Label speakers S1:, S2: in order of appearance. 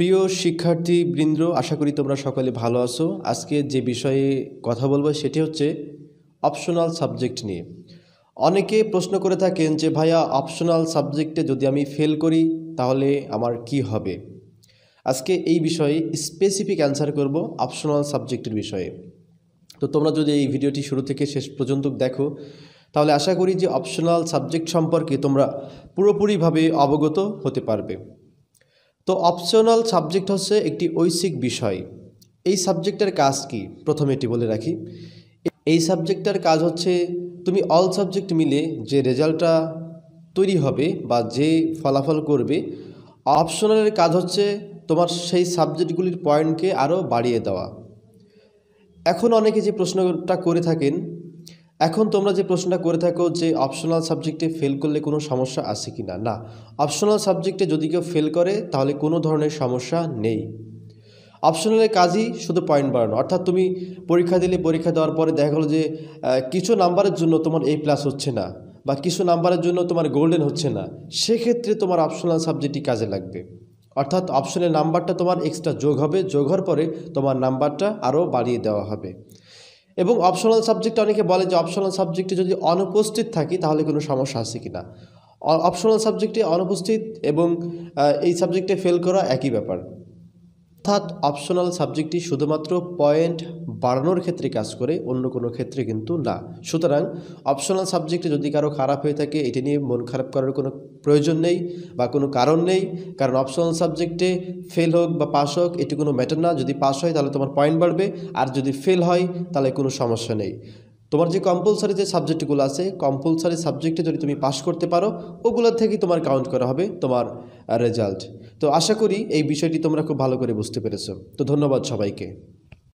S1: প্রিয় শিক্ষার্থী বৃন্দ্র আশা করি তোমরা সকলে ভালো আছো আজকে যে বিষয়ে কথা বলবো সেটি হচ্ছে অপশনাল সাবজেক্ট নিয়ে অনেকে প্রশ্ন করে থাকেন যে ভাইয়া অপশনাল সাবজেক্টে যদি আমি ফেল করি তাহলে আমার কি হবে আজকে এই বিষয়ে স্পেসিফিক অ্যান্সার করব অপশনাল সাবজেক্টের বিষয়ে তো তোমরা যদি এই ভিডিওটি শুরু থেকে শেষ পর্যন্ত দেখো তাহলে আশা করি যে অপশনাল সাবজেক্ট সম্পর্কে তোমরা পুরোপুরিভাবে অবগত হতে পারবে তো অপশনাল সাবজেক্ট হচ্ছে একটি ঐশিক বিষয় এই সাবজেক্টের কাজ কি প্রথমে এটি বলে রাখি এই সাবজেক্টটার কাজ হচ্ছে তুমি অল সাবজেক্ট মিলে যে রেজাল্টটা তৈরি হবে বা যে ফলাফল করবে অপশনালের কাজ হচ্ছে তোমার সেই সাবজেক্টগুলির পয়েন্টকে আরও বাড়িয়ে দেওয়া এখন অনেকে যে প্রশ্নটা করে থাকেন এখন তোমরা যে প্রশ্নটা করে থাকো যে অপশনাল সাবজেক্টে ফেল করলে কোনো সমস্যা আছে কি না না অপশনাল সাবজেক্টে যদি কেউ ফেল করে তাহলে কোনো ধরনের সমস্যা নেই অপশনালের কাজই শুধু পয়েন্ট বাড়ানো অর্থাৎ তুমি পরীক্ষা দিলে পরীক্ষা দেওয়ার পরে দেখা গেলো যে কিছু নাম্বারের জন্য তোমার এ প্লাস হচ্ছে না বা কিছু নাম্বারের জন্য তোমার গোল্ডেন হচ্ছে না সেক্ষেত্রে তোমার অপশনাল সাবজেক্টটি কাজে লাগবে অর্থাৎ অপশনের নাম্বারটা তোমার এক্সট্রা যোগ হবে যোগ হওয়ার পরে তোমার নাম্বারটা আরও বাড়িয়ে দেওয়া হবে এবং অপশনাল সাবজেক্ট অনেকে বলে যে অপশনাল সাবজেক্টে যদি অনুপস্থিত থাকি তাহলে কোনো সমস্যা আছে কি না অপশনাল সাবজেক্টে অনুপস্থিত এবং এই সাবজেক্টে ফেল করা একই ব্যাপার অর্থাৎ অপশনাল সাবজেক্টটি শুধুমাত্র পয়েন্ট বাড়ানোর ক্ষেত্রে কাজ করে অন্য কোনো ক্ষেত্রে কিন্তু না সুতরাং অপশনাল সাবজেক্টে যদি কারো খারাপ হয়ে থাকে এটি নিয়ে মন খারাপ করার কোনো প্রয়োজন নেই বা কোনো কারণ নেই কারণ অপশনাল সাবজেক্টে ফেল হোক বা পাস হোক এটি কোনো ম্যাটার না যদি পাস হয় তাহলে তোমার পয়েন্ট বাড়বে আর যদি ফেল হয় তাহলে কোনো সমস্যা নেই তোমার যে কম্পালসারি যে সাবজেক্টগুলো আছে কম্পালসারি সাবজেক্টে যদি তুমি পাশ করতে পারো ওগুলোর থেকেই তোমার কাউন্ট করা হবে তোমার রেজাল্ট তো আশা করি এই বিষয়টি তোমরা খুব ভালো করে বুঝতে পেরেছো তো ধন্যবাদ সবাইকে